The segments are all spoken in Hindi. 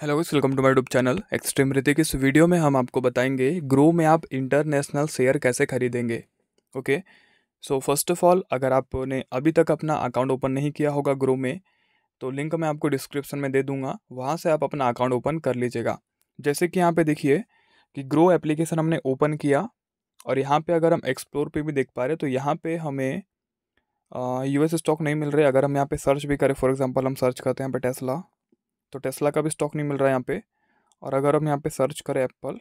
Hello welcome to my YouTube channel extreme Hrithik इस वीडियो में हम आपको बताएंगे ग्रो में आप इंटरनेशनल शेयर कैसे खरीदेंगे okay so first of all अगर आपने अभी तक अपना अकाउंट ओपन नहीं किया होगा ग्रो में तो लिंक मैं आपको डिस्क्रिप्शन में दे दूंगा वहाँ से आप अपना अकाउंट ओपन कर लीजिएगा जैसे कि यहाँ पर देखिए कि ग्रो एप्लीकेशन हमने ओपन किया और यहाँ पर अगर हम एक्सप्लोर पर भी देख पा रहे तो यहाँ पर हमें एस स्टॉक नहीं मिल रहे अगर हम यहाँ पर सर्च भी करें फॉर एग्जाम्पल हम सर्च करते हैं यहाँ पर टेस्ला तो टेस्ला का भी स्टॉक नहीं मिल रहा है यहाँ पे और अगर हम यहाँ पे सर्च करें एप्पल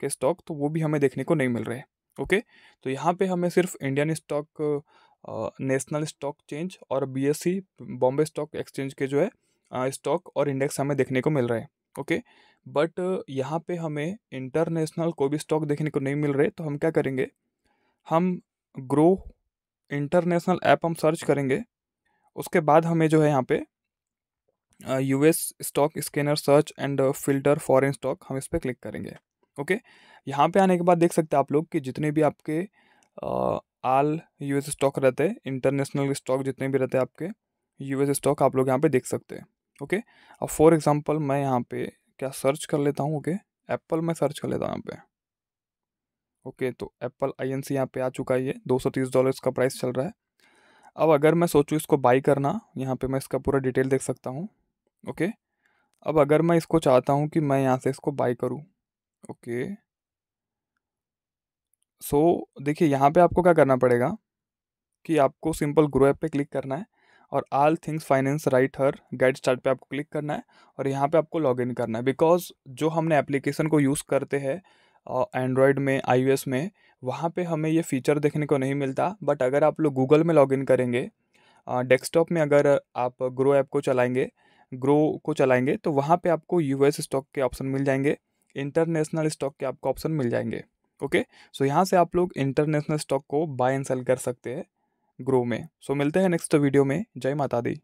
के स्टॉक तो वो भी हमें देखने को नहीं मिल रहे ओके तो यहाँ पे हमें सिर्फ Indian stock national stock change और बीएससी बॉम्बे स्टॉक एक्सचेंज के जो है स्टॉक और इंडेक्स हमें देखने को मिल रहे हैं ओके बट यहाँ पर हमें इंटरनेशनल कोई भी स्टॉक देखने को नहीं मिल रहे तो हम क्या करेंगे हम ग्रो इंटरनेशनल ऐप हम सर्च करेंगे उसके बाद हमें जो है यहाँ पे U S stock scanner search and filter foreign stock हम इस पर क्लिक करेंगे ओके okay? यहाँ पे आने के बाद देख सकते हैं आप लोग कि जितने भी आपके आल यू एस स्टॉक रहते हैं इंटरनेशनल स्टॉक जितने भी रहते हैं आपके यू एस स्टॉक आप लोग यहाँ पे देख सकते हैं ओके okay? अब फॉर एग्जांपल मैं यहाँ पे क्या सर्च कर लेता हूँ ओके एप्पल मैं सर्च कर लेता हूँ यहाँ पे ओके तो एप्पल आई एन सी यहाँ पर आ चुका है ये दो सौ तीस डॉलर इसका प्राइस चल रहा है अब अगर मैं सोचूँ इसको बाई करना यहाँ पे मैं इसका पूरा डिटेल देख सकता हूँ ओके अब अगर मैं इसको चाहता हूँ कि मैं यहाँ से इसको बाई करूँ ओके सो देखिए यहाँ पे आपको क्या करना पड़ेगा कि आपको सिंपल ग्रो ऐप पे क्लिक करना है और all things finance right here get start पे आपको क्लिक करना है और यहाँ पे आपको लॉगिन करना है बिकॉज जो हमने एप्लीकेशन को यूज़ करते हैं एंड्रॉयड में आई में वहाँ पे हमें ये फ़ीचर देखने को नहीं मिलता बट अगर आप लोग गूगल में लॉगिन करेंगे डेस्कटॉप में अगर आप ग्रो ऐप को चलाएंगे ग्रो को चलाएंगे तो वहाँ पे आपको यूएस स्टॉक के ऑप्शन मिल जाएंगे इंटरनेशनल स्टॉक के आपको ऑप्शन मिल जाएंगे ओके सो यहाँ से आप लोग इंटरनेशनल स्टॉक को बाय एंड सेल कर सकते हैं ग्रो में सो मिलते हैं नेक्स्ट वीडियो में जय माता दी